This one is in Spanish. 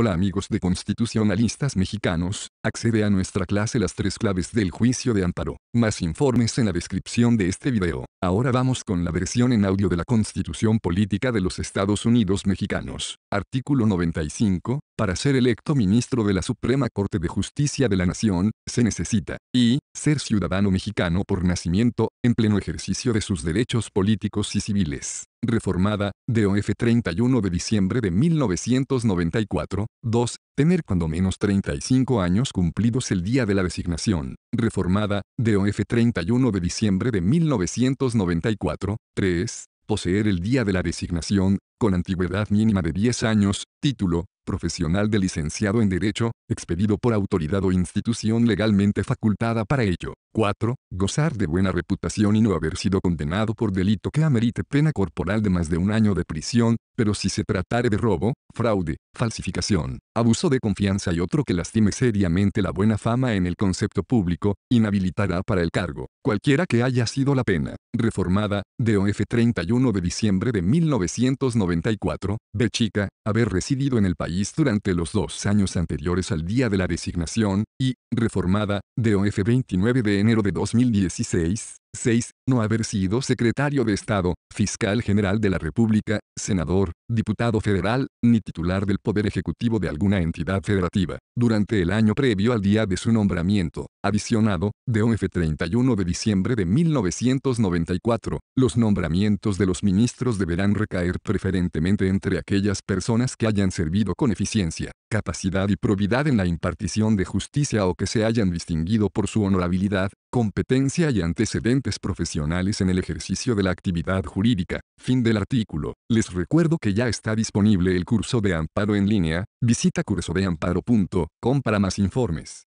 Hola amigos de constitucionalistas mexicanos, accede a nuestra clase Las tres claves del juicio de Amparo. Más informes en la descripción de este video. Ahora vamos con la versión en audio de la Constitución Política de los Estados Unidos Mexicanos. Artículo 95. Para ser electo ministro de la Suprema Corte de Justicia de la Nación, se necesita, y, ser ciudadano mexicano por nacimiento, en pleno ejercicio de sus derechos políticos y civiles. Reformada, DOF 31 de diciembre de 1994, 2. Tener cuando menos 35 años cumplidos el día de la designación. Reformada, DOF 31 de diciembre de 1994, 3. Poseer el día de la designación, con antigüedad mínima de 10 años, título, profesional de licenciado en Derecho, expedido por autoridad o institución legalmente facultada para ello. 4. Gozar de buena reputación y no haber sido condenado por delito que amerite pena corporal de más de un año de prisión, pero si se tratare de robo, fraude, falsificación, abuso de confianza y otro que lastime seriamente la buena fama en el concepto público, inhabilitará para el cargo, cualquiera que haya sido la pena. Reformada, DOF 31 de diciembre de 1994, de Chica, haber residido en el país durante los dos años anteriores al día de la designación, y, reformada, DOF 29 de enero de 2016, 6. No haber sido secretario de Estado, fiscal general de la República, senador, diputado federal, ni titular del poder ejecutivo de alguna entidad federativa, durante el año previo al día de su nombramiento, adicionado, de OF 31 de diciembre de 1994, los nombramientos de los ministros deberán recaer preferentemente entre aquellas personas que hayan servido con eficiencia, capacidad y probidad en la impartición de justicia o que se hayan distinguido por su honorabilidad, competencia y antecedentes profesionales en el ejercicio de la actividad jurídica. Fin del artículo. Les recuerdo que ya está disponible el curso de amparo en línea, visita cursodeamparo.com para más informes.